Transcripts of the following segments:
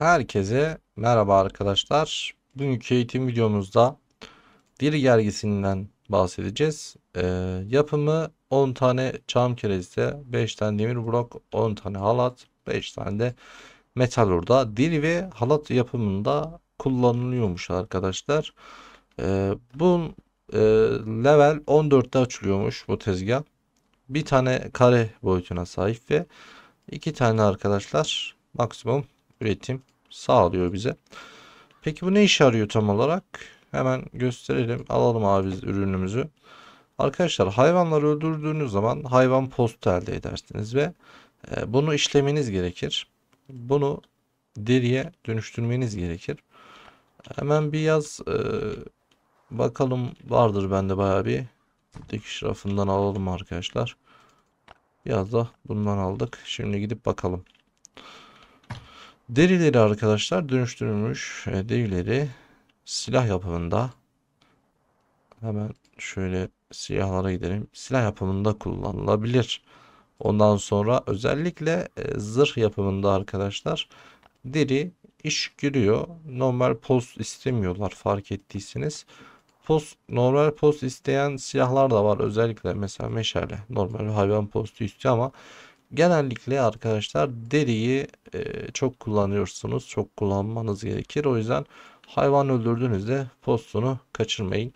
Herkese merhaba arkadaşlar. Bugünkü eğitim videomuzda diri gergisinden bahsedeceğiz. Ee, yapımı 10 tane çam kereste, 5 tane demir blok, 10 tane halat, 5 tane de metal orada. Diri ve halat yapımında kullanılıyormuş arkadaşlar. Ee, bunun e, level 14'te açılıyormuş bu tezgah. Bir tane kare boyutuna sahip ve iki tane arkadaşlar maksimum üretim sağlıyor bize. Peki bu ne işe arıyor tam olarak? Hemen gösterelim. Alalım abi ürünümüzü. Arkadaşlar hayvanları öldürdüğünüz zaman hayvan postu elde edersiniz ve e, bunu işlemeniz gerekir. Bunu deriye dönüştürmeniz gerekir. Hemen bir yaz e, bakalım vardır bende baya bir dikiş rafından alalım arkadaşlar. Biraz da bundan aldık. Şimdi gidip bakalım. Derileri arkadaşlar dönüştürülmüş e, derileri silah yapımında hemen şöyle siyahlara gidelim. Silah yapımında kullanılabilir. Ondan sonra özellikle e, zırh yapımında arkadaşlar deri iş giriyor Normal post istemiyorlar fark ettiyseniz. Post, normal post isteyen siyahlar da var. Özellikle mesela meşale. Normal hayvan postu istiyor ama Genellikle arkadaşlar deriyi e, çok kullanıyorsunuz. Çok kullanmanız gerekir. O yüzden hayvan öldürdüğünüzde postunu kaçırmayın.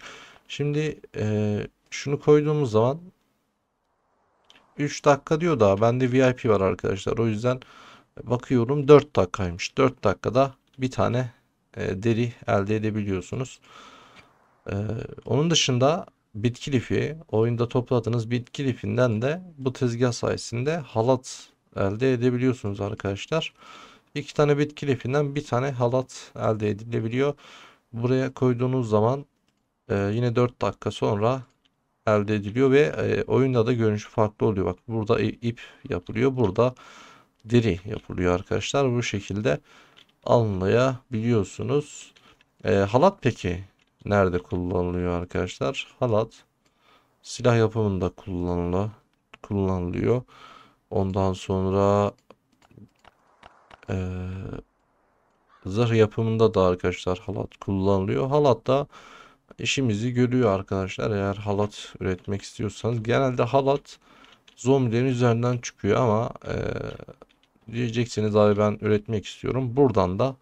Şimdi e, şunu koyduğumuz zaman 3 dakika diyor da bende VIP var arkadaşlar. O yüzden bakıyorum 4 dakikaymış. 4 dakikada bir tane e, deri elde edebiliyorsunuz. E, onun dışında bitki lifi oyunda topladığınız bitki lifinden de bu tezgah sayesinde halat elde edebiliyorsunuz arkadaşlar. İki tane bitki lifinden bir tane halat elde edilebiliyor. Buraya koyduğunuz zaman e, yine 4 dakika sonra elde ediliyor ve e, oyunda da görünüşü farklı oluyor. Bak burada ip yapılıyor. Burada deri yapılıyor arkadaşlar. Bu şekilde anlayabiliyorsunuz. E, halat peki nerede kullanılıyor arkadaşlar? Halat silah yapımında kullanılıyor. Ondan sonra e, zırh yapımında da arkadaşlar halat kullanılıyor. Halat da işimizi görüyor arkadaşlar. Eğer halat üretmek istiyorsanız genelde halat zombilerin üzerinden çıkıyor ama e, diyeceksiniz abi ben üretmek istiyorum. Buradan da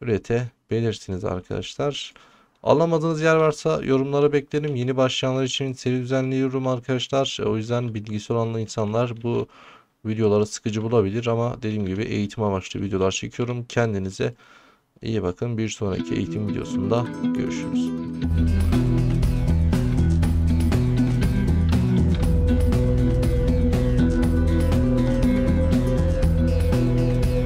üretebilirsiniz arkadaşlar. Arkadaşlar. Anlamadığınız yer varsa yorumlara beklerim. Yeni başlayanlar için seri düzenliyorum arkadaşlar. O yüzden bilgisi olan insanlar bu videoları sıkıcı bulabilir ama dediğim gibi eğitim amaçlı videolar çekiyorum. Kendinize iyi bakın. Bir sonraki eğitim videosunda görüşürüz.